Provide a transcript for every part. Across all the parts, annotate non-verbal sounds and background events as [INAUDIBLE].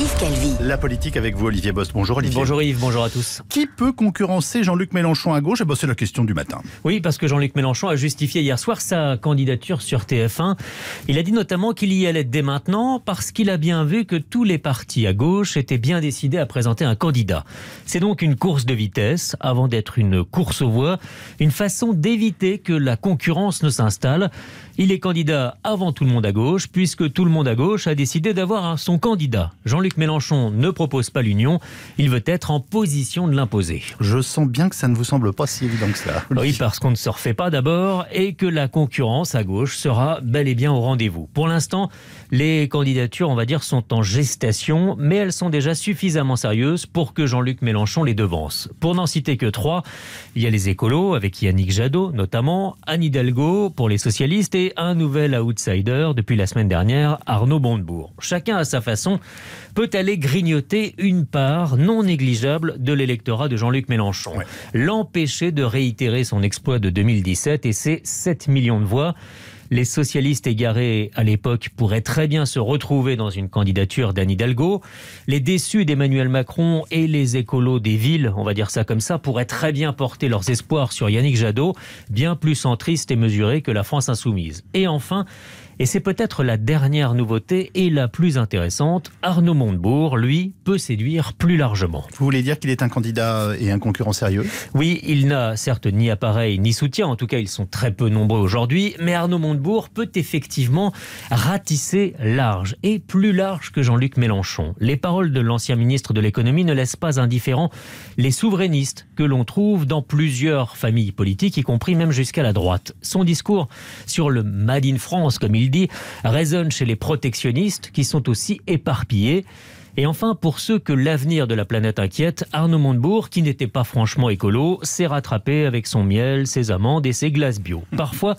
Yves Calvi. La politique avec vous, Olivier Boss. Bonjour, Olivier. Bonjour, Yves. Bonjour à tous. Qui peut concurrencer Jean-Luc Mélenchon à gauche eh ben, C'est la question du matin. Oui, parce que Jean-Luc Mélenchon a justifié hier soir sa candidature sur TF1. Il a dit notamment qu'il y allait dès maintenant parce qu'il a bien vu que tous les partis à gauche étaient bien décidés à présenter un candidat. C'est donc une course de vitesse avant d'être une course aux voix, une façon d'éviter que la concurrence ne s'installe. Il est candidat avant tout le monde à gauche, puisque tout le monde à gauche a décidé d'avoir son candidat. Jean-Luc Mélenchon ne propose pas l'union, il veut être en position de l'imposer. Je sens bien que ça ne vous semble pas si évident que ça. Oui, parce qu'on ne se refait pas d'abord et que la concurrence à gauche sera bel et bien au rendez-vous. Pour l'instant, les candidatures, on va dire, sont en gestation, mais elles sont déjà suffisamment sérieuses pour que Jean-Luc Mélenchon les devance. Pour n'en citer que trois, il y a les écolos, avec Yannick Jadot notamment, Anne Hidalgo pour les socialistes et un nouvel outsider depuis la semaine dernière, Arnaud Bondebourg. Chacun à sa façon peut aller grignoter une part non négligeable de l'électorat de Jean-Luc Mélenchon. L'empêcher de réitérer son exploit de 2017 et ses 7 millions de voix. Les socialistes égarés à l'époque pourraient très bien se retrouver dans une candidature d'Anne Hidalgo. Les déçus d'Emmanuel Macron et les écolos des villes, on va dire ça comme ça, pourraient très bien porter leurs espoirs sur Yannick Jadot, bien plus centriste et mesuré que la France insoumise. Et enfin, et c'est peut-être la dernière nouveauté et la plus intéressante. Arnaud Montebourg, lui, peut séduire plus largement. Vous voulez dire qu'il est un candidat et un concurrent sérieux Oui, il n'a certes ni appareil ni soutien, en tout cas ils sont très peu nombreux aujourd'hui, mais Arnaud Montebourg peut effectivement ratisser large et plus large que Jean-Luc Mélenchon. Les paroles de l'ancien ministre de l'économie ne laissent pas indifférents les souverainistes que l'on trouve dans plusieurs familles politiques, y compris même jusqu'à la droite. Son discours sur le Made in France, comme il dit, résonne chez les protectionnistes qui sont aussi éparpillés. Et enfin, pour ceux que l'avenir de la planète inquiète, Arnaud Montebourg, qui n'était pas franchement écolo, s'est rattrapé avec son miel, ses amandes et ses glaces bio. [LAUGHS] Parfois,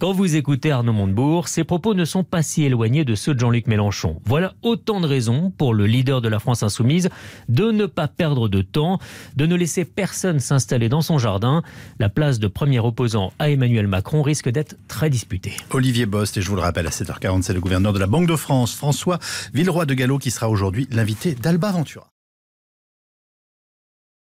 quand vous écoutez Arnaud Montebourg, ses propos ne sont pas si éloignés de ceux de Jean-Luc Mélenchon. Voilà autant de raisons pour le leader de la France insoumise de ne pas perdre de temps, de ne laisser personne s'installer dans son jardin. La place de premier opposant à Emmanuel Macron risque d'être très disputée. Olivier Bost, et je vous le rappelle, à 7h40, c'est le gouverneur de la Banque de France, François Villeroy de Gallo, qui sera aujourd'hui l'invité d'Alba Ventura.